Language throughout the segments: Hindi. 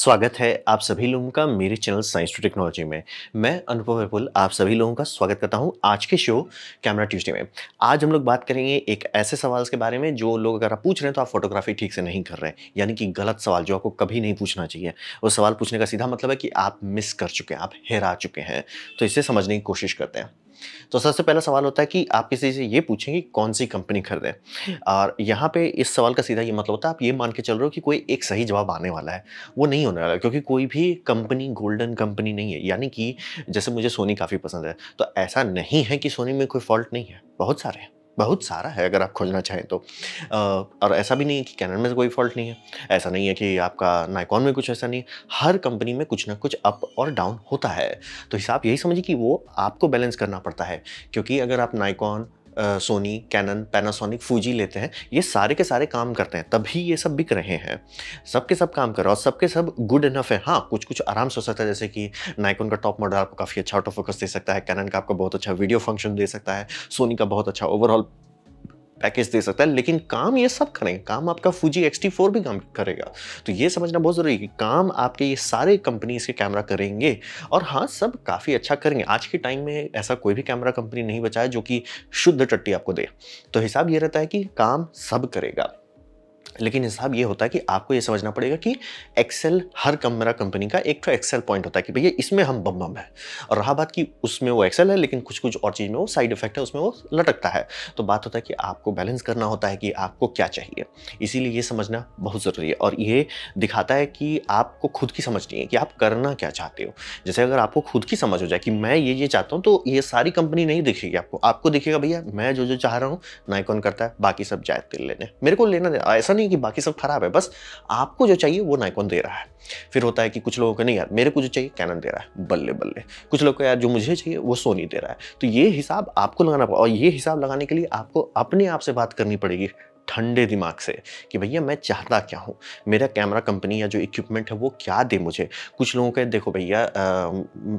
स्वागत है आप सभी लोगों का मेरे चैनल साइंस टू टेक्नोलॉजी में मैं अनुभव विपुल आप सभी लोगों का स्वागत करता हूं आज के शो कैमरा ट्यूसडे में आज हम लोग बात करेंगे एक ऐसे सवाल के बारे में जो लोग अगर आप पूछ रहे हैं तो आप फोटोग्राफी ठीक से नहीं कर रहे हैं यानी कि गलत सवाल जो आपको कभी नहीं पूछना चाहिए वो सवाल पूछने का सीधा मतलब है कि आप मिस कर चुके हैं आप हेरा चुके हैं तो इसे समझने की कोशिश करते हैं तो सबसे पहला सवाल होता है कि आप किसी से ये पूछेंगे कौन सी कंपनी खरीदें और यहाँ पे इस सवाल का सीधा ये मतलब होता है आप ये मान के चल रहे हो कि कोई एक सही जवाब आने वाला है वो नहीं होने वाला क्योंकि कोई भी कंपनी गोल्डन कंपनी नहीं है यानी कि जैसे मुझे सोनी काफ़ी पसंद है तो ऐसा नहीं है कि सोनी में कोई फॉल्ट नहीं है बहुत सारे हैं बहुत सारा है अगर आप खोजना चाहें तो आ, और ऐसा भी नहीं है कि कैनन में कोई फॉल्ट नहीं है ऐसा नहीं है कि आपका नाइकॉन में कुछ ऐसा नहीं है हर कंपनी में कुछ ना कुछ अप और डाउन होता है तो हिसाब यही समझिए कि वो आपको बैलेंस करना पड़ता है क्योंकि अगर आप Nikon Sony Canon Panasonic Fuji लेते हैं ये सारे के सारे काम करते हैं तभी ये सब बिक रहे हैं सब के सब काम कर रहे और सबके सब गुड इनफ है हाँ कुछ कुछ आराम से हो सकता है जैसे कि नाइकोन का टॉप मॉडल आपको काफ़ी अच्छा ऑटो फोकस दे सकता है कैनन का आपको बहुत अच्छा वीडियो फंक्शन दे सकता है सोनी का बहुत अच्छा ओवरऑल पैकेज दे सकता है लेकिन काम ये सब करेंगे काम आपका फूजी एक्स भी काम करेगा तो ये समझना बहुत ज़रूरी है काम आपके ये सारे कंपनीज के कैमरा करेंगे और हाँ सब काफ़ी अच्छा करेंगे आज के टाइम में ऐसा कोई भी कैमरा कंपनी नहीं बचा है जो कि शुद्ध टट्टी आपको दे तो हिसाब ये रहता है कि काम सब करेगा लेकिन हिसाब ये होता है कि आपको ये समझना पड़ेगा कि एक्सेल हर कमरा कंपनी का एक तो एक्सेल पॉइंट होता है कि भैया इसमें हम बम बम है और रहा बात कि उसमें वो एक्सेल है लेकिन कुछ कुछ और चीज़ में वो साइड इफेक्ट है उसमें वो लटकता है तो बात होता है कि आपको बैलेंस करना होता है कि आपको क्या चाहिए इसीलिए ये समझना बहुत ज़रूरी है और ये दिखाता है कि आपको खुद की समझ नहीं है कि आप करना क्या चाहते हो जैसे अगर आपको खुद की समझ हो जाए कि मैं ये ये चाहता हूँ तो ये सारी कंपनी नहीं दिखेगी आपको आपको दिखेगा भैया मैं जो जो चाह रहा हूँ नाइकॉन करता है बाकी सब जाए लेने मेरे को लेना ऐसा नहीं नहीं कि बाकी सब खराब है बस आपको जो चाहिए वो नाइकॉन दे रहा है फिर होता है कि कुछ लोगों को नहीं यार मेरे को जो चाहिए कैनन दे रहा है बल्ले बल्ले कुछ लोग को यार जो मुझे चाहिए वो सोनी दे रहा है तो ये हिसाब आपको लगाना पड़ा और ये हिसाब लगाने के लिए आपको अपने आप से बात करनी पड़ेगी ठंडे दिमाग से कि भैया मैं चाहता क्या हूँ मेरा कैमरा कंपनी या जो इक्विपमेंट है वो क्या दे मुझे कुछ लोगों का देखो भैया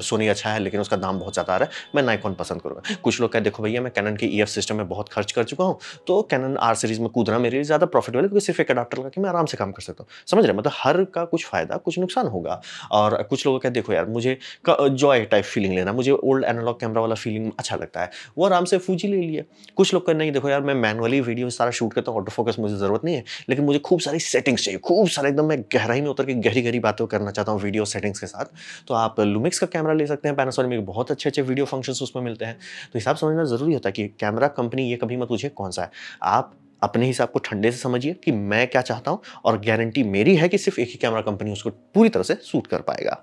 सोनी अच्छा है लेकिन उसका दाम बहुत ज़्यादा आ रहा है मैं नाइकॉन पसंद करूँगा कुछ लोग कह देखो भैया मैं कैनन के ई e सिस्टम में बहुत खर्च कर चुका हूँ तो कैनन आर सीरीज़ में कूदना मेरे लिए ज़्यादा प्रॉफिट है क्योंकि सिर्फ एक अडाप्टर लगा कि मैं आराम से काम कर सकता हूँ समझ रहे मतलब हर का कुछ फ़ायदा कुछ नुकसान होगा और कुछ लोगों का देखो यार मुझे जॉय टाइप फीलिंग लेना मुझे ओल्ड एनालॉग कैमरा वाला फीलिंग अच्छा लगता है वो आराम से फूजी ले लिया कुछ लोग का नहीं देखो यार मैं मैनुअली वीडियो सारा शूट करता हूँ ऑटो फोकस मुझे ज़रूरत नहीं है लेकिन मुझे खूब सारी सेटिंग्स चाहिए खूब सारे एकदम मैं गहराई में उतर के गहरी गहरी बातें करना चाहता हूँ वीडियो सेटिंग्स के साथ तो आप लुमिक्स का कैमरा ले सकते हैं पैनासोनिक में बहुत अच्छे अच्छे वीडियो फंक्शंस उसमें मिलते हैं तो हिसाब समझना ज़रूरी होता है कि कैमरा कंपनी ये कभी मत पूछिए कौन सा है आप अपने हिसाब को ठंडे से समझिए कि मैं क्या चाहता हूँ और गारंटी मेरी है कि सिर्फ एक ही कैमरा कंपनी उसको पूरी तरह से सूट कर पाएगा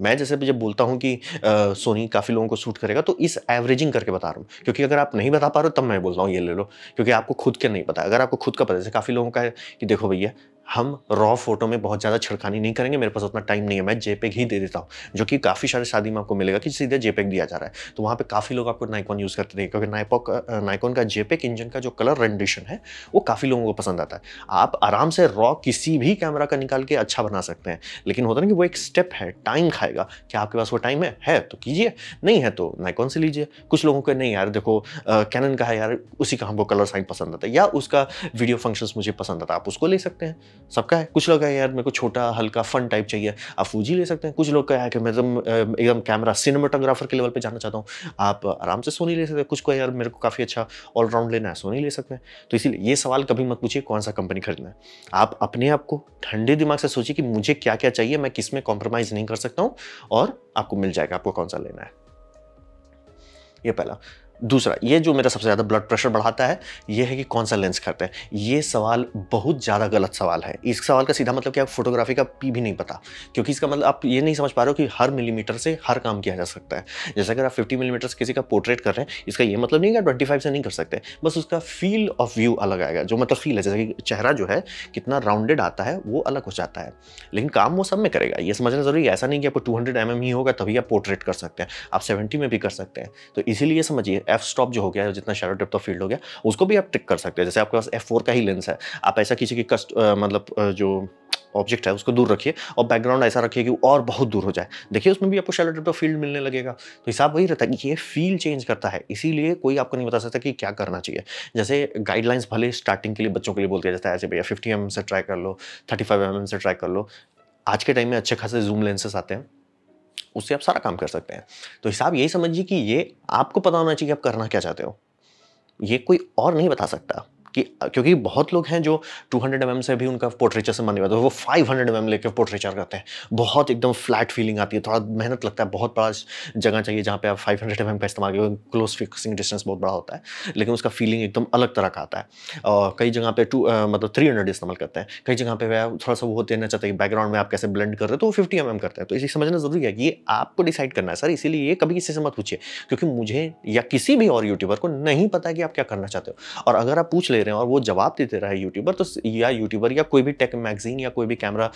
मैं जैसे जब बोलता हूँ कि सोनी काफ़ी लोगों को सूट करेगा तो इस एवरेजिंग करके बता रहा हूँ क्योंकि अगर आप नहीं बता पा रहे हो तब मैं बोल रहा हूँ ये ले लो क्योंकि आपको खुद के नहीं पता अगर आपको खुद का पता जैसे काफ़ी लोगों का है कि देखो भैया हम रॉ फोटो में बहुत ज़्यादा छिड़कानी नहीं करेंगे मेरे पास उतना टाइम नहीं है मैं जेपेक ही दे देता हूँ जो कि काफ़ी सारे शादी में आपको मिलेगा कि सीधे जेपेक दिया जा रहा है तो वहाँ पे काफ़ी लोग आपको नाइकॉन यूज़ करते थे क्योंकि नाइपॉक नाइकॉन का जेपेक इंजन का जो कलर रेंडिशन है वो काफ़ी लोगों को पसंद आता है आप आराम से रॉ किसी भी कैमरा का निकाल के अच्छा बना सकते हैं लेकिन होता ना कि वो एक स्टेप है टाइम खाएगा क्या आपके पास वो टाइम है है तो कीजिए नहीं है तो नाइकॉन से लीजिए कुछ लोगों को नहीं यार देखो कैनन का है यार उसी का हमको कलर साइन पसंद आता है या उसका वीडियो फंक्शंस मुझे पसंद आता है आप उसको ले सकते हैं सबका है कुछ लोग कहें यार मेरे को छोटा हल्का फन टाइप चाहिए आप फूजी ले सकते हैं कुछ लोग कहें कि मैं तो, एकदम एकदम कैमरा सिनेमाटोग्राफर के लेवल पे जाना चाहता हूँ आप आराम से सोनी ले सकते हैं कुछ को यार मेरे को काफ़ी अच्छा ऑलराउंड लेना है सोनी ले सकते हैं तो इसीलिए ये सवाल कभी मत पूछिए कौन सा कंपनी खरीदना है आप अपने आप को ठंडे दिमाग से सोचिए कि मुझे क्या क्या चाहिए मैं किस में कॉम्प्रोमाइज़ नहीं कर सकता हूँ और आपको मिल जाएगा आपको कौन सा लेना है ये पहला दूसरा ये जो मेरा सबसे ज़्यादा ब्लड प्रेशर बढ़ाता है ये है कि कौन सा लेंस खरीदते हैं ये सवाल बहुत ज़्यादा गलत सवाल है इस सवाल का सीधा मतलब कि आप फोटोग्राफी का पी भी नहीं पता क्योंकि इसका मतलब आप ये नहीं समझ पा रहे हो कि हर मिलीमीटर से हर काम किया जा सकता है जैसे अगर आप फिफ्टी मिलीमीटर किसी का पोर्ट्रेट कर रहे हैं इसका ये मतलब नहीं कि आप ट्वेंटी से नहीं कर सकते बस उसका फील ऑफ व्यू अलग आएगा जो मतलब फील है जैसे कि चेहरा जो है कितना राउंडेड आता है वो अलग हो जाता है लेकिन काम वो सब में करेगा ये समझना ज़रूरी है ऐसा नहीं कि आपको टू हंड्रेड एम ही होगा तभी आप पोर्ट्रेट कर सकते हैं आप सेवेंटी में भी कर सकते हैं तो इसीलिए समझिए एफ स्टॉप जो हो गया है जितना शेडो डेप्थ ऑफ फील्ड हो गया उसको भी आप ट्रिक कर सकते हैं जैसे आपके पास एफ फोर का ही लेंस है आप ऐसा किसी की कस्ट मतलब जो ऑब्जेक्ट है उसको दूर रखिए और बैकग्राउंड ऐसा रखिए कि और बहुत दूर हो जाए देखिए उसमें भी आपको शेलो डेप्थ ऑफ फील्ड मिलने लगेगा तो हिसाब वही रहता है कि ये फील चेंज करता है इसीलिए कोई आपको नहीं बता सकता कि क्या करना चाहिए जैसे गाइडलाइंस भले स्टार्टिंग के लिए बच्चों के लिए बोल दिया जाता है ऐसे भैया फिफ्टी एम से ट्राई कर लो थर्टी फाइव एम से ट्राई कर लो आज के टाइम में अच्छे खासे जूम लेंसेस आते हैं उससे आप सारा काम कर सकते हैं तो हिसाब यही समझिए कि ये आपको पता होना चाहिए कि आप करना क्या चाहते हो ये कोई और नहीं बता सकता कि क्योंकि बहुत लोग हैं जो 200 हंड्रेड mm से भी उनका पोर्ट्रेचर से मन नहीं तो वो 500 हंड्रेड mm लेकर पोर्ट्रेचर करते हैं बहुत एकदम फ्लैट फीलिंग आती है थोड़ा मेहनत लगता है बहुत बड़ा जगह चाहिए जहाँ पे आप 500 हंड्रेड mm का इस्तेमाल करें क्लोज फिक्सिंग डिस्टेंस बहुत बड़ा होता है लेकिन उसका फीलिंग एकदम अलग तरह का आता है और कई जगह पे टू मतलब थ्री हंड्रेड इस्तेमाल करते हैं कई जगह पे थोड़ा सा वो देना चाहते हैं बैकग्राउंड में आप कैसे ब्लेंड कर रहे हो तो वो फिफ्टी एम करते हैं तो इसे समझना ज़रूरी है कि ये आपको डिसाइड करना है सर इसीलिए ये कभी किसी से मत पूछिए क्योंकि मुझे या किसी भी और यूट्यूबर को नहीं पता कि आप क्या करना चाहते हो और अगर आप पूछ ले रहे हैं और वो जवाब देते रहे यूट्यूबर तो या यूट्यूबर या कोई भी टेक मैगजीन या कोई भी कैमरा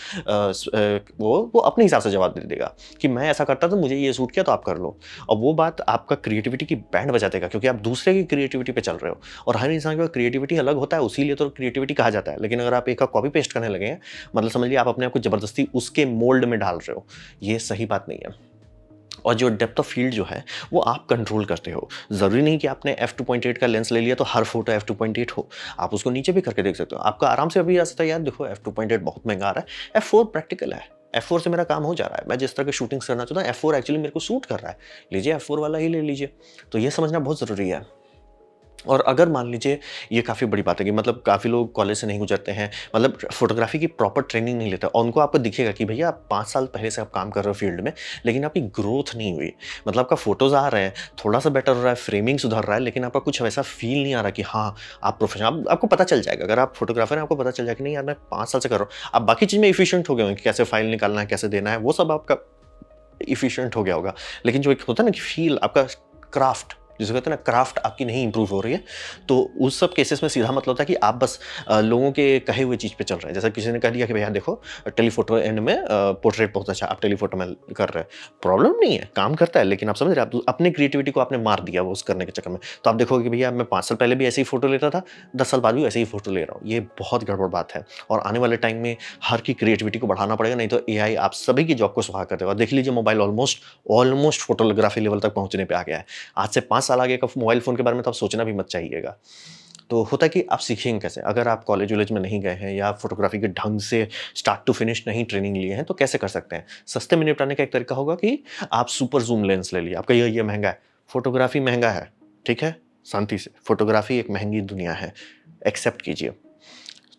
वो वो अपने हिसाब से जवाब दे देगा कि मैं ऐसा करता तो मुझे ये सूट किया तो आप कर लो और वो बात आपका क्रिएटिविटी की बैंड बजा देगा क्योंकि आप दूसरे की क्रिएटिविटी पर चल रहे हो और हर इंसान का क्रिएटिविटी अलग होता है उसीलिए तो क्रिएटिविटी कहा जाता है लेकिन अगर आप एक का कॉपी पेस्ट करने लगे हैं मतलब समझ लीजिए आप अपने आप को ज़बरदस्ती उसके मोल्ड में डाल रहे हो ये सही बात नहीं है और जो डेप्थ ऑफ फील्ड जो है वो आप कंट्रोल करते हो ज़रूरी नहीं कि आपने एफ टू पॉइंट एट का लेंस ले लिया तो हर photo F two point eight हो आप उसको नीचे भी करके देख सकते हो आपका आराम से अभी आ सकता है यार देखो एफ टू पॉइंट एट बहुत महंगा आ रहा है एफ फोर प्रैक्टिकल है एफ फोर से मेरा काम हो जा रहा है मैं जिस तरह की शूटिंग्स करना चाहता हूँ एफ फोर एक्चुअली मेरे को सूट कर रहा है लीजिए एफ फोर वाला ही ले लीजिए तो ये समझना बहुत ज़रूरी है और अगर मान लीजिए ये काफ़ी बड़ी बात है कि मतलब काफ़ी लोग कॉलेज से नहीं गुजरते हैं मतलब फोटोग्राफी की प्रॉपर ट्रेनिंग नहीं लेता और उनको आपको दिखेगा कि भैया आप पाँच साल पहले से आप काम कर रहे हो फील्ड में लेकिन आपकी ग्रोथ नहीं हुई मतलब आपका फोटोज़ आ रहे हैं थोड़ा सा बेटर हो रहा है फ्रेमिंग सुधर रहा है लेकिन आपका कुछ वैसा फील नहीं आ रहा कि हाँ आप प्रोफेशनल आप, आपको पता चल जाएगा अगर आप फोटोग्राफर हैं आपको पता चल जाएगा कि नहीं यार मैं पाँच साल से कर रहा हूँ आप बाकी चीज़ में इफिशियंट हो गए होंगे कैसे फाइल निकालना है कैसे देना है वो सब आपका इफिशियंट हो गया होगा लेकिन जो एक होता है ना कि फील आपका क्राफ्ट जिसे कहते हैं ना क्राफ्ट आपकी नहीं इंप्रूव हो रही है तो उस सब केसेस में सीधा मतलब था कि आप बस लोगों के कहे हुए चीज़ पे चल रहे हैं जैसा किसी ने कह दिया कि भैया देखो टेलीफोटो एंड में पोर्ट्रेट बहुत अच्छा आप टेलीफोटो में कर रहे हैं प्रॉब्लम नहीं है काम करता है लेकिन आप समझ रहे आप अपने क्रिएटिविटी को आपने मार दिया वो उस करने के चक्कर में तो आप देखोगे कि भैया मैं पाँच साल पहले भी ऐसे ही फोटो लेता था दस साल बाद भी ऐसे ही फोटो ले रहा हूँ ये बहुत गड़बड़ बात है और आने वाले टाइम में हर की क्रिएटिविटी को बढ़ाना पड़ेगा नहीं तो ए आप सभी की जॉब को सुहा कर देगा देख लीजिए mobile almost almost photography level तक पहुँचने पर आ गया है आज से पाँच साल आगे का मोबाइल फ़ोन के बारे में तो आप सोचना भी मत चाहिएगा तो होता है कि आप सीखेंगे कैसे अगर आप कॉलेज वॉलेज में नहीं गए हैं या फोटोग्राफी के ढंग से स्टार्ट टू फिनिश नहीं ट्रेनिंग लिए हैं तो कैसे कर सकते हैं सस्ते में निपटाने का एक तरीका होगा कि आप सुपर जूम लेंस ले लिए आपका यह ये महंगा है फोटोग्राफी महंगा है ठीक है शांति से फोटोग्राफी एक महंगी दुनिया है एक्सेप्ट कीजिए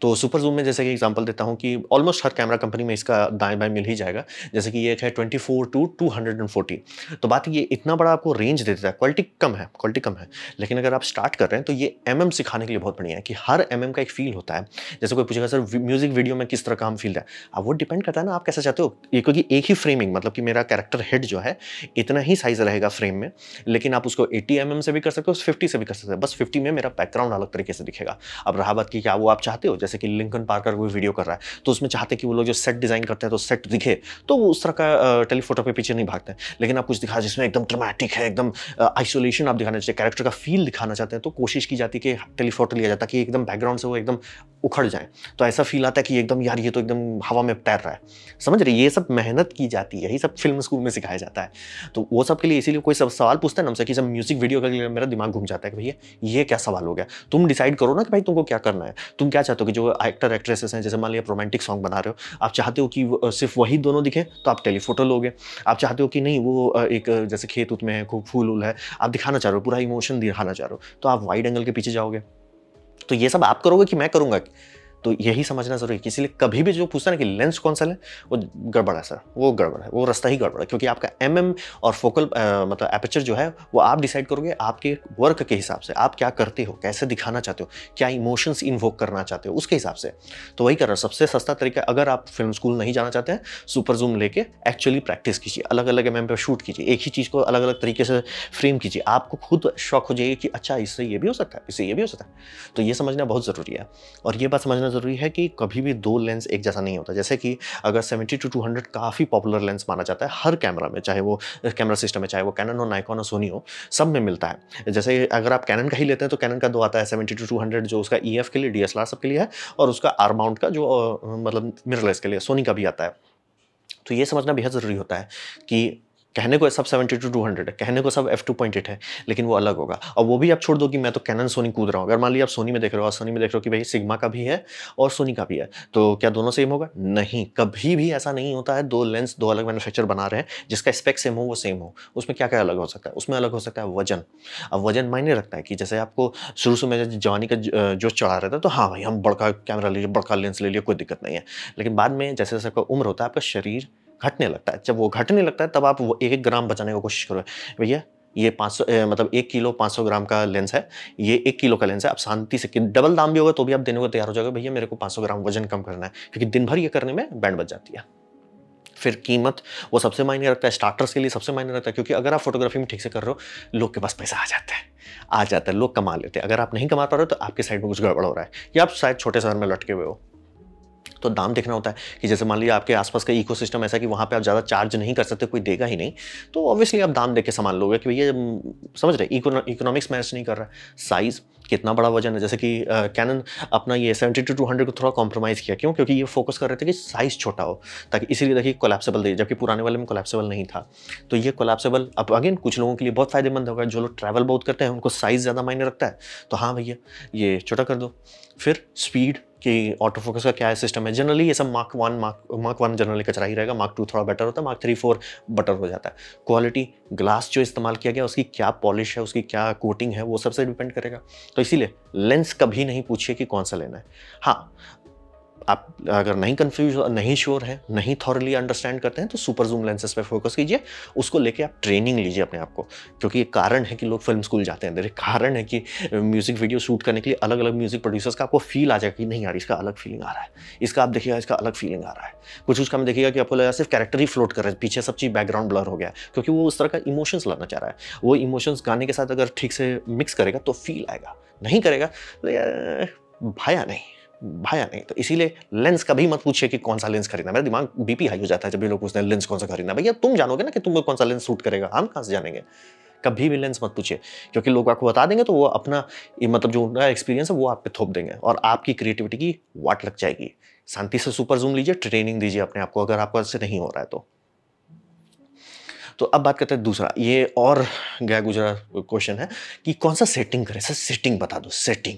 तो सुपर जूम में जैसे कि एग्जांपल देता हूँ कि ऑलमोस्ट हर कैमरा कंपनी में इसका दाएं बाएं मिल ही जाएगा जैसे कि ये एक है 24 टू 240 तो बात ये इतना बड़ा आपको रेंज दे देता है क्वालिटी कम है क्वालिटी कम है लेकिन अगर आप स्टार्ट कर रहे हैं तो ये एम mm सिखाने के लिए बहुत बढ़िया है कि हर एम mm का एक फील होता है जैसे कोई पूछेगा सर म्यूजिक वीडियो में किस तरह का हम फील है अब वो डिपेंड करता है ना आप कैसा चाहते हो ये क्योंकि एक ही फ्रेमिंग मतलब कि मेरा कैरेक्टर हेड जो है इतना ही साइज रहेगा फ्रेम में लेकिन आप उसको एटी एम एम से भी कर सकते हो फिफ्टी से भी कर सकते हो बस फिफ्टी में मेरा बैकग्राउंड अलग तरीके से दिखेगा अब रहा बात की क्या वो आप चाहते हो जैसे कि लिंकन पार्कर कोई वीडियो कर रहा है तो उसमें चाहते कि वो लोग जो सेट डिज़ाइन करते हैं तो सेट दिखे तो उस तरह का टेलीफोटो पे पीछे नहीं भागते लेकिन आप कुछ दिखा जिसमें एकदम ड्रामेटिक है एकदम आइसोलेशन आप दिखाना चाहिए कैरेक्टर का फील दिखाना चाहते हैं तो कोशिश की जाती है कि टेलीफोटो लिया जाता है कि एकदम बैकग्राउंड से वो एकदम उखड़ जाए तो ऐसा फील आता है कि एकदम यार ये तो एकदम हवा में तैर रहा है समझ रहे ये सब मेहनत की जाती है यही सब फिल्म स्कूल में सिखाया जाता है तो वो सब के लिए इसीलिए कोई सब सवाल पूछता है ना हमसे कि जब म्यूजिक वीडियो के लिए मेरा दिमाग घूम जाता है कि भैया ये क्या सवाल हो गया तुम डिसाइड करो ना कि भाई तुमको क्या करना है तुम क्या चाहते हो कि जो एक्टर एक्ट्रेसेस हैं जैसे मान लिया रोमांटिक सॉन्ग बना रहे हो आप चाहते हो कि सिर्फ वही दोनों दिखें तो आप टेलीफोटो लोगे आप चाहते हो कि नहीं वो एक जैसे खेत उत में है खूब फूल उल है आप दिखाना चाह रहे हो पूरा इमोशन दिखाना चाह रहे हो तो आप वाइड एंगल के पीछे जाओगे तो ये सब आप करोगे कि मैं करूँगा तो यही समझना जरूरी है इसीलिए कभी भी जो पूछता है ना कि लेंस कौन सा लें वो गड़बड़ है सर वो गड़बड़ है वो रास्ता ही गड़बड़ है क्योंकि आपका एम mm और फोकल आ, मतलब एपर्चर जो है वो आप डिसाइड करोगे आपके वर्क के हिसाब से आप क्या करते हो कैसे दिखाना चाहते हो क्या इमोशंस इन्वोक करना चाहते हो उसके हिसाब से तो वही कर रहा सबसे सस्ता तरीका अगर आप फिल्म स्कूल नहीं जाना चाहते हैं सुपर जूम लेके एक्चुअली प्रैक्टिस कीजिए अलग अलग एम पे शूट कीजिए एक ही चीज़ को अलग अलग तरीके से फ्रेम कीजिए आपको खुद शौक हो जाएगी कि अच्छा इससे ये भी हो सकता है इससे ये भी हो सकता है तो ये समझना बहुत ज़रूरी है और ये बात समझना समझना ज़रूरी है कि कभी भी दो लेंस एक जैसा नहीं होता जैसे कि अगर 70 टू 200 काफ़ी पॉपुलर लेंस माना जाता है हर कैमरा में चाहे वो कैमरा सिस्टम है चाहे वो कैनन हो नाइकॉन हो सोनी हो सब में मिलता है जैसे अगर आप कैनन का ही लेते हैं तो कैनन का दो आता है सेवेंटी टू टू हंड्रेड जो उसका ई e के लिए डी के लिए है और उसका आर माउंट का जो मतलब मिररलेस के लिए सोनी का भी आता है तो ये समझना बेहद ज़रूरी होता है कि कहने को सब सेवेंटी टू टू हंड्रेड है कहने को सब एफ टू पॉइंट एट है लेकिन वो अलग होगा और वो भी आप छोड़ दो कि मैं तो कैनन सोनी कूद रहा हूँ अगर मान लीजिए आप सोनी में देख रहे हो और सोनी में देख रहे हो कि भाई सिग्मा का भी है और सोनी का भी है तो क्या दोनों सेम होगा नहीं कभी भी ऐसा नहीं होता है दो लेंस दो अलग मैनुफेक्चर बना रहे हैं जिसका स्पेक सेम हो वो सेम हो उसमें क्या क्या अलग हो सकता है उसमें अलग हो सकता है वजन अब वजन मायने रखता है कि जैसे आपको शुरू शुरू में जवानी का जोश चढ़ा रहता है तो हाँ भाई हम बड़का कैमरा ले लिया बड़का लेंस ले लिया कोई दिक्कत नहीं है लेकिन बाद में जैसे जैसे आपका उम्र होता है आपका शरीर घटने लगता है जब वो घटने लगता है तब आप एक एक ग्राम बचाने की कोशिश करो भैया ये पाँच सौ मतलब एक किलो पाँच सौ ग्राम का लेंस है ये एक किलो का लेंस है आप शांति से डबल दाम भी होगा तो भी आप देने को तैयार हो जाओगे भैया मेरे को पाँच सौ ग्राम वजन कम करना है क्योंकि दिन भर ये करने में बैंड बच जाती है फिर कीमत वो सबसे मायने रखता है स्टार्टर्स के लिए सबसे मायने रखता है क्योंकि अगर आप फोटोग्राफी में ठीक से कर रहे हो लोग के पास पैसा आ जाता है आ जाता है लोग कमा लेते हैं अगर आप नहीं कमा पा रहे हो तो आपके साइड में कुछ गड़बड़ हो रहा है या आप शायद छोटे शहर में लटके हुए हो तो दाम देखना होता है कि जैसे मान लीजिए आपके आसपास का इकोसिस्टम ऐसा कि वहाँ पे आप ज़्यादा चार्ज नहीं कर सकते कोई देगा ही नहीं तो ऑब्वियसली आप दाम देख के सामान लोगे कि भैया समझ रहे इकोनॉमिक्स मैच नहीं कर रहा है साइज़ कितना बड़ा वजन है जैसे कि कैनन अपना ये सेवेंटी टू टू हंड्रेड को थोड़ा कॉम्प्रोमाइज़ किया क्यों क्योंकि ये फोकस कर रहे थे कि साइज़ छोटा हो ताकि इसीलिए देखिए कोलेप्सेबल दे जबकि पुराने वाले में कोलेप्सेबल नहीं था तो ये कोलेप्सेबल अब अगेन कुछ लोगों के लिए बहुत फ़ायदेमंद होगा जो लोग ट्रैवल बहुत करते हैं उनको साइज़ ज़्यादा मायने रखता है तो हाँ भैया ये छोटा कर दो फिर स्पीड कि ऑटो फोकस का क्या है सिस्टम है जनरली ये सब mark one mark mark one generally कचरा ही रहेगा मार्क टू थोड़ा बेटर होता है मार्क थ्री फोर बेटर हो जाता है क्वालिटी ग्लास जो इस्तेमाल किया गया उसकी क्या पॉलिश है उसकी क्या कोटिंग है वो सबसे डिपेंड करेगा तो इसीलिए लेंस कभी नहीं पूछिए कि कौन सा लेना है हाँ आप अगर नहीं कन्फ्यूज नहीं श्योर है नहीं थॉरली अंडरस्टैंड करते हैं तो सुपर जूम लेंसेज पर फोकस कीजिए उसको लेके आप ट्रेनिंग लीजिए अपने आप को क्योंकि ये कारण है कि लोग फिल्म स्कूल जाते हैं देर कारण है कि म्यूजिक वीडियो शूट करने के लिए अलग अलग म्यूजिक प्रोड्यूसर्स का आपको फील आ जाएगा कि नहीं यार इसका अलग फीलिंग आ रहा है इसका आप देखिएगा इसका अलग फीलिंग आ रहा है कुछ उसका हमें देखिएगा कि आपको लगा सिर्फ कैरेक्टर ही फ्लोट कर रहा है पीछे सब चीज़ बैकग्राउंड ब्लर हो गया क्योंकि वो उस तरह का इमोशंस लाना चाह रहा है वो इमोशंस गाने के साथ अगर ठीक से मिक्स करेगा तो फील आएगा नहीं करेगा तो भाया नहीं भाया नहीं तो इसीलिए लेंस कभी मत पूछिए कि कौन सा लेंस खरीदना मेरा दिमाग बीपी हाई हो जाता है जब भी लोग पूछते हैं लेंस कौन सा खरीदना भैया तुम जानोगे ना कि तुमको कौन सा लेंस सूट करेगा हम कहाँ से जानेंगे कभी भी लेंस मत पूछिए क्योंकि लोग आपको बता देंगे तो वो अपना मतलब जो उनका एक्सपीरियंस है वो आप पे थोप देंगे और आपकी क्रिएटिविटी की वाट लग जाएगी शांति से सुपर जूम लीजिए ट्रेनिंग दीजिए अपने आपको अगर आपको ऐसे नहीं हो रहा है तो तो अब बात करते हैं दूसरा ये और गया गुजरा क्वेश्चन है कि कौन सा सेटिंग करें सर सेटिंग बता दो सेटिंग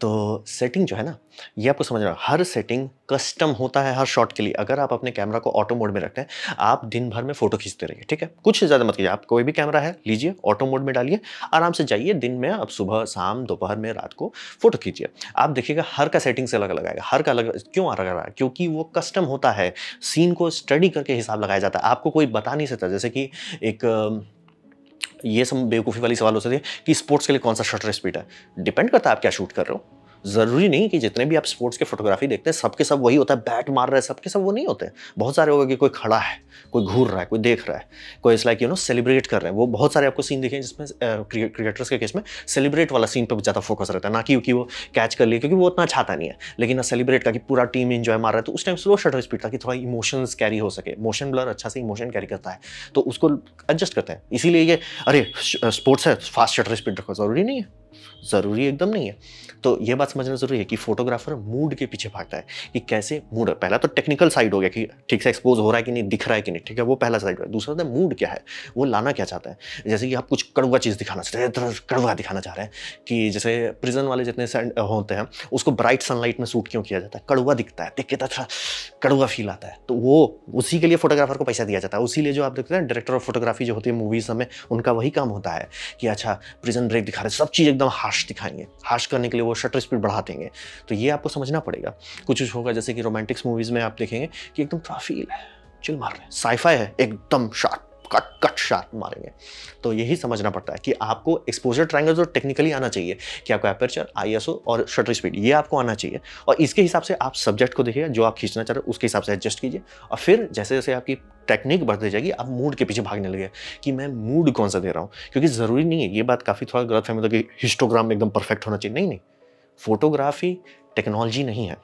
तो सेटिंग जो है ना ये आपको समझ रहा हर सेटिंग कस्टम होता है हर शॉट के लिए अगर आप अपने कैमरा को ऑटो मोड में रखते हैं आप दिन भर में फोटो खींचते रहिए ठीक है कुछ ज़्यादा मत कीजिए आप कोई भी कैमरा है लीजिए ऑटो मोड में डालिए आराम से जाइए दिन में आप सुबह शाम दोपहर में रात को फोटो खींचिए आप देखिएगा हर का सेटिंग से अलग लगाएगा हर का अलग क्यों अलग रहा है क्योंकि वो कस्टम होता है सीन को स्टडी करके हिसाब लगाया जाता है आपको कोई बता नहीं सकता जैसे कि एक ये सब बेवकूफ़ी वाली सवाल हो सकती है कि स्पोर्ट्स के लिए कौन सा शटर स्पीड है डिपेंड करता है आप क्या शूट कर रहे हो ज़रूरी नहीं कि जितने भी आप स्पोर्ट्स के फोटोग्राफी देखते हैं सबके सब वही होता है बैट मार रहे हैं सबके सब वो नहीं होते बहुत सारे होगा कि कोई खड़ा है कोई घूर रहा है कोई देख रहा है कोई इस लाइक यू नो सेलिब्रेट कर रहे हैं वो बहुत सारे आपको सीन देखें जिसमें क्रिकेटर्स के केस में सेलिब्रेट वाला सीन पर ज़्यादा फोकस रहता है ना कि वो कैच कर लिए क्योंकि वो उतना चाहता नहीं है लेकिन ना सेलिब्रेट का कि पूरा टीम इन्जॉय मार रहा है तो उस टाइम स्लो शटर स्पीड था कि थोड़ा इमोशंस कैरी हो सके मोशन ब्लर अच्छा से इमोशन कैरी करता है तो उसको एडजस्ट करते हैं इसीलिए ये अरे स्पोर्ट्स है फास्ट शटर स्पीड रखो ज़रूरी नहीं है ज़रूरी एकदम नहीं है तो ये बात समझना ज़रूरी है कि फोटोग्राफर मूड के पीछे भागता है कि कैसे मूड है पहला तो टेक्निकल साइड हो गया कि ठीक से एक्सपोज हो रहा है कि नहीं दिख रहा है कि नहीं ठीक है वो पहला साइड है दूसरा था तो मूड क्या है वो लाना क्या चाहता है जैसे कि आप कुछ कड़वा चीज़ दिखाना चाहते हैं कड़वा दिखाना चाह रहे हैं कि जैसे प्रिजन वाले जितने होते हैं उसको ब्राइट सनलाइट में सूट क्यों किया जाता है कड़वा दिखता है देख के तो अच्छा कड़वा फील आता है तो वो उसी के लिए फोटोग्राफर को पैसा दिया जाता है उसी लिए जो आप देखते हैं डायरेक्टर ऑफ फोटोग्राफी जो होती है मूवीज़ में उनका वही काम होता है कि अच्छा प्रिजन ब्रेक दिखा रहे सब चीज़ एकदम एकदम हार्श दिखाएंगे हार्श करने के लिए वो शटर स्पीड बढ़ा देंगे तो ये आपको समझना पड़ेगा कुछ कुछ होगा जैसे कि रोमांटिक्स मूवीज़ में आप देखेंगे कि एकदम काफ़ी है चिल मार रहे हैं साइफाई है एकदम शार्प कट कट शार्प मारेंगे तो यही समझना पड़ता है कि आपको एक्सपोजर ट्राइंगल जो टेक्निकली आना चाहिए कि आपको एपर्चर आई और शटर स्पीड ये आपको आना चाहिए और इसके हिसाब से आप सब्जेक्ट को देखिए जो आप खींचना चाह रहे हो उसके हिसाब से एडजस्ट कीजिए और फिर जैसे जैसे आपकी टेक्निक बढ़ती जाएगी आप मूड के पीछे भागने लगे कि मैं मूड कौन सा दे रहा हूँ क्योंकि ज़रूरी नहीं है ये बात काफ़ी थोड़ा गलत फहमी मतलब कि हिस्टोग्राम एकदम परफेक्ट होना चाहिए नहीं नहीं फोटोग्राफी टेक्नोलॉजी नहीं है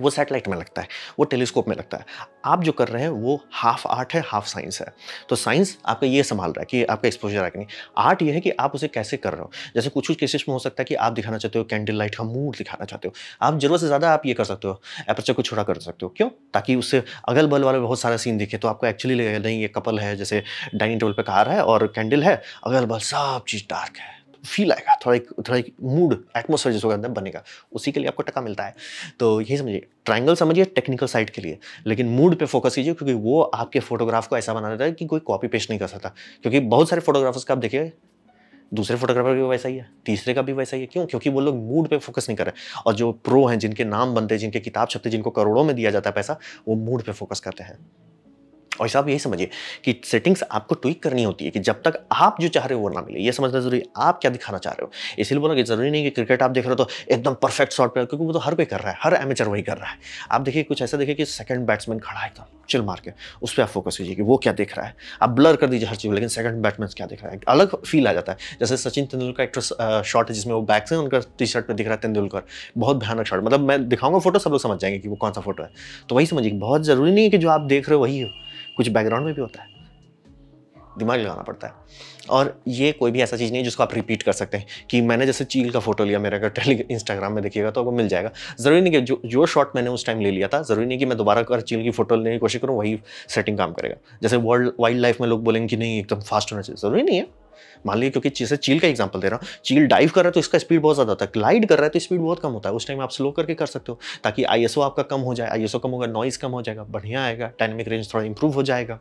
वो सैटेलाइट में लगता है वो टेलीस्कोप में लगता है आप जो कर रहे हैं वो हाफ आर्ट है हाफ साइंस है तो साइंस आपका ये संभाल रहा है कि आपका एक्सपोजर है कि नहीं आर्ट ये है कि आप उसे कैसे कर रहे हो जैसे कुछ कुछ केसेस में हो सकता है कि आप दिखाना चाहते हो कैंडल लाइट का मूड दिखाना चाहते हो आप जरूरत से ज़्यादा आप ये कर सकते हो एपर्चर को छोटा कर सकते हो क्यों ताकि उससे अगल बल वाले बहुत सारा सीन दिखे तो आपको एक्चुअली लगेगा नहीं ये कपल है जैसे डाइनिंग टेबल पर कार है और कैंडल है अगल बल सब चीज़ डार्क है फील आएगा थोड़ा एक थोड़ा एक मूड एटमोसफेयर जिसको अंदर बनेगा उसी के लिए आपको टका मिलता है तो यही समझिए ट्राइंगल समझिए टेक्निकल साइड के लिए लेकिन मूड पे फोकस कीजिए क्योंकि वो आपके फोटोग्राफ को ऐसा बना देता है कि कोई कॉपी पेस्ट नहीं कर सकता क्योंकि बहुत सारे फोटोग्राफर्स का आप देखिए दूसरे फोटोग्राफर भी वैसा ही है तीसरे का भी वैसा ही है क्यों क्योंकि वो लोग मूड पे फोकस नहीं कर रहे और जो प्रो हैं जिनके नाम बनते हैं जिनके किताब छपते जिनको करोड़ों में दिया जाता है पैसा वो मूड पे फोकस करते हैं और साहब यही समझिए कि सेटिंग्स आपको ट्विक करनी होती है कि जब तक आप जो चाह रहे हो वो ना मिले ये समझना जरूरी है आप क्या दिखाना चाह रहे हो इसलिए बोला कि जरूरी नहीं कि क्रिकेट आप देख रहे हो तो एकदम परफेक्ट शॉट पर क्योंकि वो तो हर कोई कर रहा है हर एमेचर वही कर रहा है आप देखिए कुछ ऐसा देखिए कि सेकंड बैट्समैन खड़ा है एकदम चिल मार के उस पर आप फोकस कीजिए कि वो क्या देख रहा है आप ब्लर कर दीजिए हर चीज़ लेकिन सेकंड बैट्समैन क्या देख रहा है अलग फील आ जाता है जैसे सचिन तेंदुलकर एक शॉट है जिसमें वो बैक से उनका टी शर्ट पर दिख रहा है तेंदुलकर बहुत भयानक शॉट मतलब मैं दिखाऊंगा फोटो सब लोग समझ जाएंगे कि वो कौन सा फोटो है तो वही समझिए बहुत जरूरी नहीं है कि जो आप देख रहे हो वही हो कुछ बैकग्राउंड में भी होता है दिमाग लगाना पड़ता है और ये कोई भी ऐसा चीज़ नहीं है जिसको आप रिपीट कर सकते हैं कि मैंने जैसे चील का फोटो लिया मेरा अगर टेली इंस्टाग्राम में देखिएगा तो आपको मिल जाएगा ज़रूरी नहीं कि जो जो शॉट मैंने उस टाइम ले लिया था ज़रूरी नहीं कि मैं दोबारा अगर चील की फोटो लेने की कोशिश करूँ वही सेटिंग काम करेगा जैसे वर्ल्ड वाइल्ड लाइफ में लोग बोलेंगे कि नहीं एकदम फास्ट होना चाहिए ज़रूरी नहीं है मान लीजिए क्योंकि जैसे चील का एग्जाम्पल दे रहा हूँ चील डाइव कर रहा है तो इसका स्पीड बहुत ज़्यादा होता है ग्लाइड कर रहा है तो स्पीड बहुत कम होता है उस टाइम आप स्लो करके कर सकते हो ताकि आई आपका कम हो जाए आई कम होगा नॉइज़ कम हो जाएगा बढ़िया आएगा डायनेमिक रेंज थोड़ा इंप्रूव हो जाएगा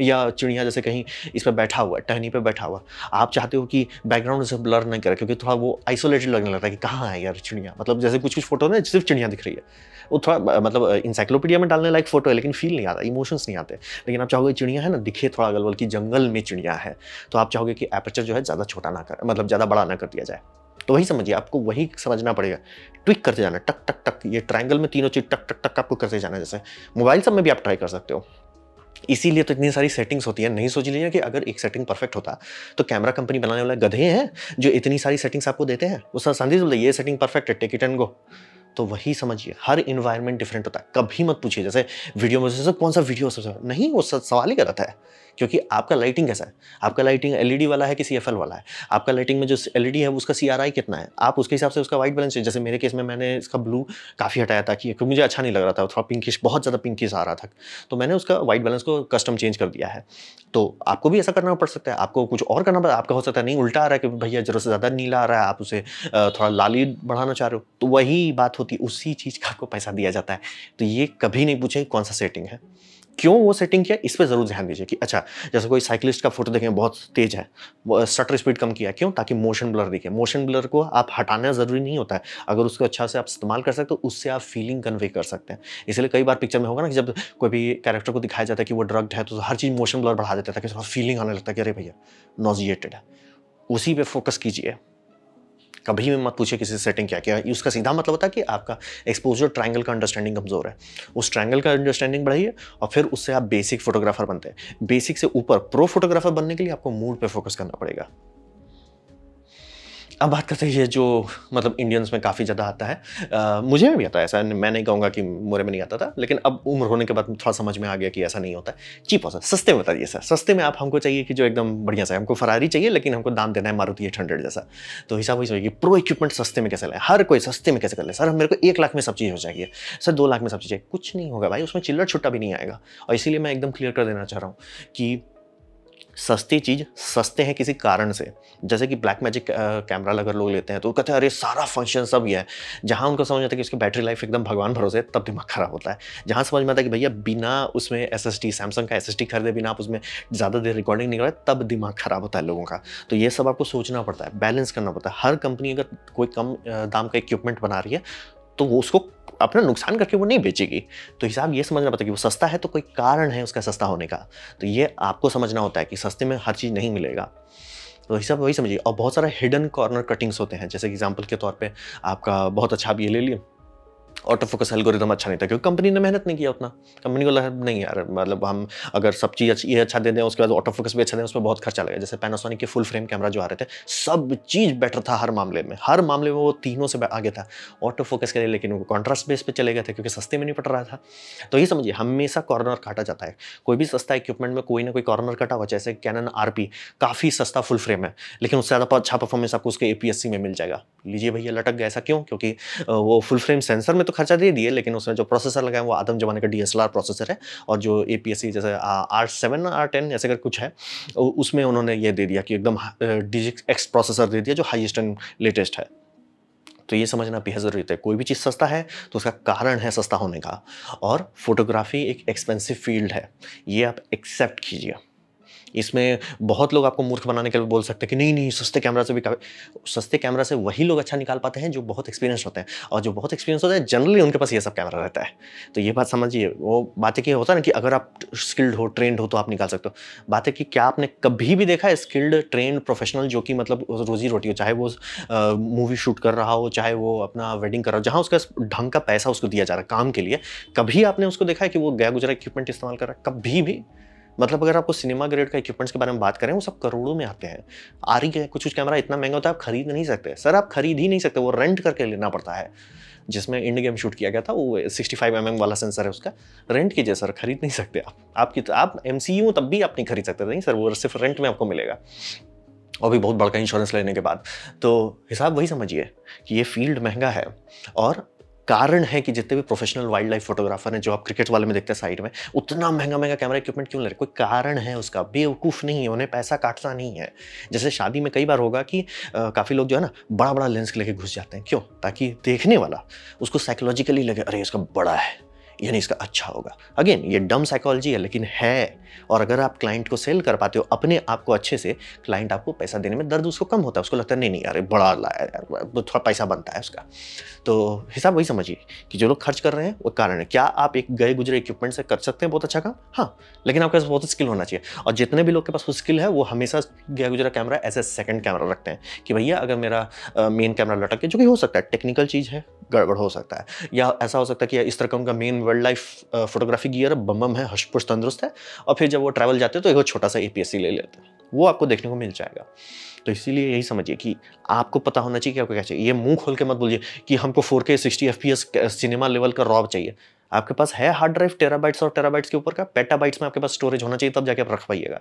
या चिड़िया जैसे कहीं इस पर बैठा हुआ टहनी पर बैठा हुआ आप चाहते हो कि बैकग्राउंड से ब्लर नहीं करे क्योंकि थोड़ा वो आइसोलेटेड लगने लगता है कि कहाँ है यार चिड़िया मतलब जैसे कुछ कुछ फोटो ना सिर्फ चिड़िया दिख रही है वो थोड़ा मतलब इंसाइक्लोपीडिया में डालने लायक फोटो है लेकिन फील नहीं आता इमोशंस नहीं आते लेकिन आप चाहोगे चिड़िया है ना दिखे थोड़ा अगल बल्कि की जंगल में चिड़िया है तो आप चाहोगे कि एपर्चर जो है ज़्यादा छोटा ना कर मतलब ज़्यादा बड़ा ना कर दिया जाए तो वही समझिए आपको वही समझना पड़ेगा ट्विक करते जाना टक टक टक ये ट्राइंगल में तीनों चीज़ टक टक टक आपको करते जाना जैसे मोबाइल सब में भी आप ट्राई कर सकते हो इसीलिए तो इतनी सारी सेटिंग्स होती है नहीं सोच लीजिए कि अगर एक सेटिंग परफेक्ट होता तो कैमरा कंपनी बनाने वाले गधे हैं जो इतनी सारी सेटिंग्स आपको देते हैं उसका संदेश बोलते ये सेटिंग परफेक्ट है टेक इट एंड गो तो वही समझिए हर इन्वायरमेंट डिफरेंट होता है कभी मत पूछिए जैसे वीडियो में जैसे कौन सा वीडियो सबसे नहीं वो सवाल ही गलत है क्योंकि आपका लाइटिंग कैसा है आपका लाइटिंग एलईडी e वाला है कि सी वाला है आपका लाइटिंग में जो एलईडी e है उसका सी कितना है आप उसके हिसाब से उसका वाइट बैलेंस जैसे मेरे केस में मैंने इसका ब्लू काफ़ी हटाया था कि मुझे अच्छा नहीं लग रहा था थोड़ा पिंकिश बहुत ज़्यादा पिंकिश आ रहा था तो मैंने उसका वाइट बैलेंस को कस्टम चेंज कर दिया है तो आपको भी ऐसा करना पड़ सकता है आपको कुछ और करना पड़ा आपका हो सकता है नहीं उल्टा आ रहा है कि भैया जरूरत से ज़्यादा नीला आ रहा है आप उसे थोड़ा लाली बढ़ाना चाह रहे हो तो वही बात होती है उसी चीज़ का आपको पैसा दिया जाता है तो ये कभी नहीं पूछे कौन सा सेटिंग है क्यों वो सेटिंग किया इस पर ज़रूर ध्यान दीजिए कि अच्छा जैसे कोई साइकिलिस्ट का फोटो देखें बहुत तेज है शटर स्पीड कम किया क्यों ताकि मोशन ब्लर दिखे मोशन ब्लर को आप हटाना ज़रूरी नहीं होता है अगर उसको अच्छा से आप इस्तेमाल कर सकते हो तो उससे आप फीलिंग कन्वे कर सकते हैं इसलिए कई बार पिक्चर में होगा ना कि जब कोई भी कैरेक्टर को दिखाया जाता है कि वो ड्रग्ड है तो हर चीज़ मोशन ब्लर बढ़ा देता है ताकि फीलिंग आने लगता है कि अरे भैया नोजिएटेड है उसी पर फोकस कीजिए कभी भी मत पूछिए किसी सेटिंग क्या क्या है उसका सीधा मतलब होता है कि आपका एक्सपोजर ट्राइंगल का अंडरस्टैंडिंग कमज़ोर है उस ट्राइंगल का अंडरस्टैंडिंग बढ़ाइए और फिर उससे आप बेसिक फोटोग्राफर बनते हैं बेसिक से ऊपर प्रो फोटोग्राफर बनने के लिए आपको मूड पर फोकस करना पड़ेगा अब बात करते हैं ये जो मतलब इंडियंस में काफ़ी ज़्यादा आता है आ, मुझे भी आता है ऐसा मैं नहीं कहूँगा कि मोरे में नहीं आता था लेकिन अब उम्र होने के बाद थोड़ा समझ में आ गया कि ऐसा नहीं होता है चीप हो सर सस्ते में बताइए सर सस्ते में आप हमको चाहिए कि जो एकदम बढ़िया सा है हमको फरारी चाहिए लेकिन हमको दाम देना है मारुति एट हंड्रेड जैसा तो हिसाब वही समझिए प्रो इक्विपमेंट सस्ते में कैसे लें हर कोई सस्ते में कैसे कर ले सर मेरे को एक लाख में सब चीज़ हो जाएगी सर दो लाख में सब चीज़ कुछ नहीं होगा भाई उसमें चिल्लर छुट्टा भी नहीं आएगा और इसीलिए मैं एकदम क्लियर कर देना चाह रहा हूँ कि सस्ती चीज़ सस्ते हैं किसी कारण से जैसे कि ब्लैक मैजिक कैमरा अगर लोग लेते हैं तो कहते हैं अरे सारा फंक्शन सब ये है जहाँ उनको समझ आता है कि उसकी बैटरी लाइफ एकदम भगवान भरोसे तब दिमाग ख़राब होता है जहाँ समझ में आता है कि भैया बिना उसमें एस एस टी सैमसंग का एस एस टी खरीदे बिना आप उसमें ज़्यादा देर रिकॉर्डिंग नहीं करें तब दिमाग ख़राब होता है लोगों का तो ये सब आपको सोचना पड़ता है बैलेंस करना पड़ता है हर कंपनी अगर कोई कम दाम का इक्विपमेंट बना रही है तो वो उसको अपना नुकसान करके वो नहीं बेचेगी तो हिसाब ये समझना पड़ता है कि वो सस्ता है तो कोई कारण है उसका सस्ता होने का तो ये आपको समझना होता है कि सस्ते में हर चीज़ नहीं मिलेगा तो हिसाब वही समझिए और बहुत सारा हिडन कॉर्नर कटिंग्स होते हैं जैसे एग्जाम्पल के तौर पर आपका बहुत अच्छा आप ये ले लिए ऑटो फोकस एल्गोरिदम अच्छा नहीं था क्योंकि कंपनी ने मेहनत नहीं किया उतना कंपनी को लगा नहीं यार मतलब हम अगर सब चीज़ अच्छी ये अच्छा दे दें उसके बाद ऑटो फोकस भी अच्छा दें उसमें बहुत खर्चा लगा जैसे पैनासोनिक के फुल फ्रेम कैमरा जो आ रहे थे सब चीज़ बेटर था हर मामले में हर मामले में वो तीनों से आगे था ऑटो फोकस के लिए लेकिन वो कॉन्ट्रास्ट बेस पर चले गए थे क्योंकि सस्ते में नहीं पड़ रहा था तो ये समझिए हमेशा कॉर्नर काटा जाता है कोई भी सस्ता इक्विपमेंट में कोई ना कोई कॉर्नर कटा हुआ जैसे कैनन आर काफ़ी सस्ता फुल फ्रेम है लेकिन उससे ज़्यादा अच्छा परफॉर्मेंस आपको उसके ए में मिल जाएगा लीजिए भैया लटक गया ऐसा क्यों क्योंकि वो फुल फ्रेम सेंसर में तो खर्चा दे दिए लेकिन उसमें जो प्रोसेसर लगा है वो आदम जमाने का डी प्रोसेसर है और जो ए जैसे आर सेवन आर टेन ऐसे अगर कुछ है उसमें उन्होंने ये दे दिया कि एकदम डिजिट एक्स प्रोसेसर दे दिया जो हाइएस्ट एंड लेटेस्ट है तो ये समझना बेहद ज़रूरी है कोई भी चीज़ सस्ता है तो उसका कारण है सस्ता होने का और फोटोग्राफी एक एक्सपेंसिव फील्ड है ये आप एक्सेप्ट कीजिए इसमें बहुत लोग आपको मूर्ख बनाने के लिए बोल सकते हैं कि नहीं नहीं सस्ते कैमरा से भी सस्ते कैमरा से वही लोग अच्छा निकाल पाते हैं जो बहुत एक्सपीरियंस होते हैं और जो बहुत एक्सपीरियंस होते हैं जनरली उनके पास ये सब कैमरा रहता है तो ये बात समझिए वो बातें कि होता है ना कि अगर आप स्किल्ड हो ट्रेंड हो तो आप निकाल सकते हो बात है कि क्या आपने कभी भी देखा है स्किल्ड ट्रेंड प्रोफेशनल जो कि मतलब रोजी रोटी हो चाहे वो मूवी शूट कर रहा हो चाहे वो अपना वेडिंग कर रहा हो जहाँ उसका ढंग का पैसा उसको दिया जा रहा है काम के लिए कभी आपने उसको देखा है कि वो गया गुजरा इक्विपमेंट इस्तेमाल कर रहा है कभी भी मतलब अगर आपको सिनेमा ग्रेड का इक्विपमेंट्स के बारे में बात करें वो सब करोड़ों में आते हैं आ रही है कुछ कुछ कैमरा इतना महंगा होता है आप खरीद नहीं सकते सर आप खरीद ही नहीं सकते वो रेंट करके लेना पड़ता है जिसमें इंड गेम शूट किया गया था वो 65 फाइव mm वाला सेंसर है उसका रेंट कीजिए सर खरीद नहीं सकते आप आपकी तो, आप एम सी यू तब भी आप नहीं खरीद सकते नहीं सर वो सिर्फ रेंट में आपको मिलेगा और भी बहुत बड़का इंश्योरेंस लेने के बाद तो हिसाब वही समझिए कि ये फील्ड महंगा है और कारण है कि जितने भी प्रोफेशनल वाइल्ड लाइफ फोटोग्राफर हैं जो आप क्रिकेट वाले में देखते हैं साइड में उतना महंगा महंगा कैमरा इक्विपमेंट क्यों ले रहे कोई कारण है उसका बेवकूफ़ नहीं है उन्हें पैसा काटना नहीं है जैसे शादी में कई बार होगा कि काफ़ी लोग जो है ना बड़ा बड़ा लेंस लेके घुस जाते हैं क्यों ताकि देखने वाला उसको साइकोलॉजिकली लगे अरे इसका बड़ा है यानी इसका अच्छा होगा अगेन ये डम साइकोलॉजी है लेकिन है और अगर आप क्लाइंट को सेल कर पाते हो अपने आप को अच्छे से क्लाइंट आपको पैसा देने में दर्द उसको कम होता है उसको लगता है नहीं नहीं यार बड़ा लाया थोड़ा पैसा बनता है उसका तो हिसाब वही समझिए कि जो लोग खर्च कर रहे हैं वो कारण है क्या आप एक गए गुजरे इक्विपमेंट से कर सकते हैं बहुत अच्छा काम हाँ लेकिन आपके पास बहुत स्किल होना चाहिए और जितने भी लोग के पास वो स्किल है वो हमेशा गया गुजरा camera as a second camera रखते हैं कि भैया अगर मेरा मेन कैमरा लटक के जो कि हो सकता है टेक्निकल चीज़ है गड़बड़ हो सकता है या ऐसा हो सकता है कि इस तरह का उनका main wild life photography gear बम बम है हशपुर तंदुरुस्त है और फिर जब वो ट्रैवल जाते हैं तो एक छोटा सा ए ले लेते हैं वो आपको देखने को मिल जाएगा तो इसीलिए यही समझिए कि आपको पता होना चाहिए कि आपको क्या चाहिए ये मुंह खोल के मत बोलिए कि हमको four K sixty F cinema level का रॉब चाहिए आपके पास है हार्ड ड्राइव टेराबाइट्स और टेराबाइट्स के ऊपर का पेटाबाइट्स में आपके पास स्टोरेज होना चाहिए तब जाके आप रख पाइएगा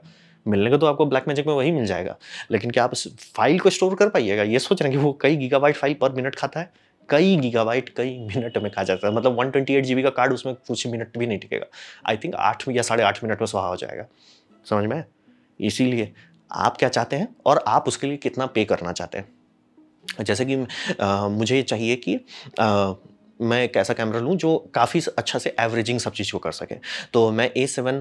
मिलने का तो आपको ब्लैक मैजिक में वही मिल जाएगा लेकिन क्या आप फाइल को स्टोर कर पाइएगा ये सोच रहे हैं कि वो कई गीगाबाइट फाइल पर मिनट खाता है कई गीगाबाइट कई मिनट में कहा जाता है मतलब वन ट्वेंटी एट का कार्ड उसमें कुछ मिनट भी नहीं टिकेगा आई थिंक आठ या साढ़े आठ मिनट में सुहा हो जाएगा समझ में इसीलिए आप क्या चाहते हैं और आप उसके लिए कितना पे करना चाहते हैं जैसे कि आ, मुझे चाहिए कि आ, मैं एक ऐसा कैमरा लूँ जो काफ़ी अच्छा से एवरेजिंग सब चीज़ को कर सके तो मैं ए सेवन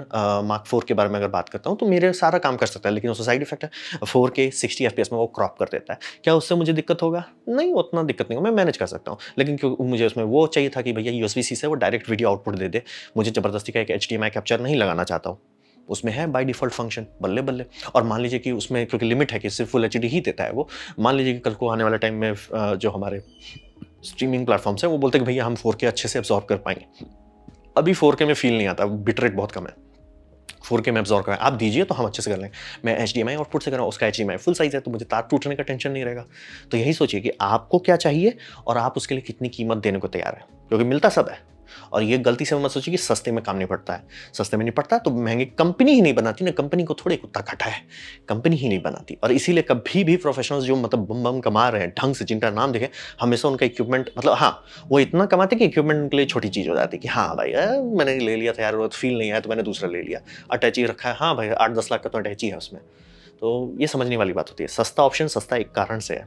मार्क फोर के बारे में अगर बात करता हूँ तो मेरे सारा काम कर सकता है लेकिन उसका साइड इफेक्ट है फोर के सिक्सटी एफ में वो क्रॉप कर देता है क्या उससे मुझे दिक्कत होगा नहीं उतना दिक्कत नहीं होगा मैं मैनेज कर सकता हूँ लेकिन क्योंकि मुझे उसमें वो चाहिए था कि भैया यू से वो डायरेक्ट वीडियो आउटपुट दे दे मुझे ज़बरदस्ती का एक एच कैप्चर नहीं लगाना चाहता हूँ उसमें है बाय डिफ़ॉल्ट फंक्शन बल्ले बल्ले और मान लीजिए कि उसमें क्योंकि लिमिट है कि सिर्फ फुल एच ही देता है वो मान लीजिए कि कल को आने वाले टाइम में जो हमारे स्ट्रीमिंग प्लेटफॉर्म्स हैं वो बोलते हैं कि भैया हम फोर के अच्छे से एब्जॉर्व कर पाएंगे अभी फोर के में फील नहीं आता बिटरेट बहुत कम है फोर के में एब्जॉर्व करें आप दीजिए तो हम अच्छे से कर लें मैं H D M I output से कर रहा हूँ उसका H D M I full size है तो मुझे तार टूटने का टेंशन नहीं रहेगा तो यही सोचिए कि आपको क्या चाहिए और आप उसके लिए कितनी कीमत देने को तैयार है क्योंकि मिलता सब है और ये गलती से मत सोचिए कि सस्ते में काम नहीं पड़ता है सस्ते में नहीं पड़ता तो महंगी कंपनी ही नहीं बनाती ना कंपनी को थोड़े कुत्ता काटा है कंपनी ही नहीं बनाती और इसीलिए कभी भी प्रोफेशनल्स जो मतलब बम बम कमा रहे हैं ढंग से जिनका नाम देखें हमेशा उनका इक्विपमेंट मतलब हाँ वो इतना कमाते कि इक्विपमेंट उनके लिए छोटी चीज़ हो जाती कि हाँ भाई आ, मैंने ले लिया था यार फील तो नहीं आया तो मैंने दूसरा ले लिया अटैची रखा है हाँ भाई आठ दस लाख का तो अटैची है उसमें तो ये समझने वाली बात होती है सस्ता ऑप्शन सस्ता एक कारण से है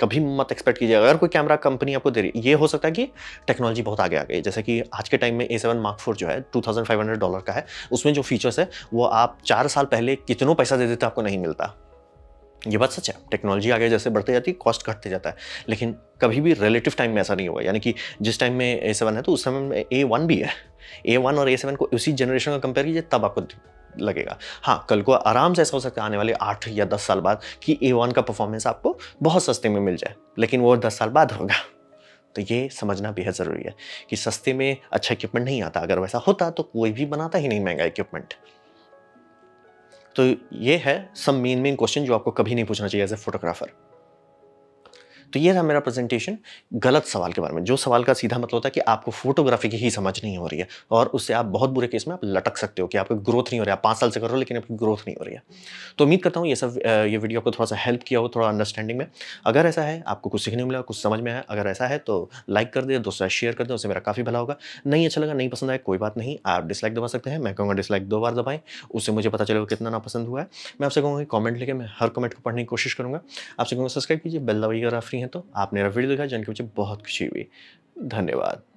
कभी मत एक्सपेक्ट कीजिए अगर कोई कैमरा कंपनी आपको दे रही ये हो सकता है कि टेक्नोलॉजी बहुत आगे आ गई जैसे कि आज के टाइम में ए सेवन मार्क फोर जो है two thousand five hundred dollar का है उसमें जो फीचर्स है वो आप चार साल पहले कितनों पैसा दे देते आपको नहीं मिलता ये बात सच है टेक्नोलॉजी आगे जैसे बढ़ते जाती है कॉस्ट घटते जाता है लेकिन कभी भी रिलेटिव टाइम में ऐसा नहीं होगा यानी कि जिस टाइम में ए सेवन है तो उस समय में ए वन भी है ए वन और ए सेवन को उसी जनरेशन का कंपेयर कीजिए तब आपको लगेगा हाँ कल को आराम से ऐसा हो सकता है आने वाले आठ या दस साल बाद कि ए वन का परफॉर्मेंस आपको बहुत सस्ते में मिल जाए लेकिन वो दस साल बाद होगा तो ये समझना बेहद ज़रूरी है कि सस्ते में अच्छा इक्विपमेंट नहीं आता अगर वैसा होता तो कोई भी बनाता ही नहीं महंगा इक्विपमेंट तो ये है सब मेन मेन क्वेश्चन जो आपको कभी नहीं पूछना चाहिए एज ए फोटोग्राफर तो ये था मेरा प्रेजेंटेशन गलत सवाल के बारे में जो सवाल का सीधा मतलब होता है कि आपको फोटोग्राफी की ही समझ नहीं हो रही है और उससे आप बहुत बुरे केस में आप लटक सकते हो कि आपकी ग्रोथ नहीं हो रहा है पाँच साल से कर रहे हो लेकिन आपकी ग्रोथ नहीं हो रही है तो उम्मीद करता हूँ ये सब ये वीडियो आपको थोड़ा सा हेल्प किया हो थोड़ा अंडरस्टैंडिंग में अगर ऐसा है आपको कुछ सीखने मिला कुछ समझ में आया अगर ऐसा है तो लाइक कर दे दोस्तों शेयर कर दे उससे मेरा काफ़ी भला होगा नहीं अच्छा लगा नहीं पसंद आया कोई बात नहीं आप डिसलाइक दबा सकते हैं मैं कहूँगा डिसलाइक दो बार दबाएं उससे मुझे पता चलेगा कितना ना पसंद हुआ है मैं आपसे कहूँगा कमेंट लेके मैं हर कमेंट को पढ़ने की कोशिश करूँगा आपसे कहूँगा सब्सक्राइब कीजिए बेल दबाइएगा फ्री हैं तो आपने मेरा वीडियो देखा जानकर मुझे बहुत खुशी हुई धन्यवाद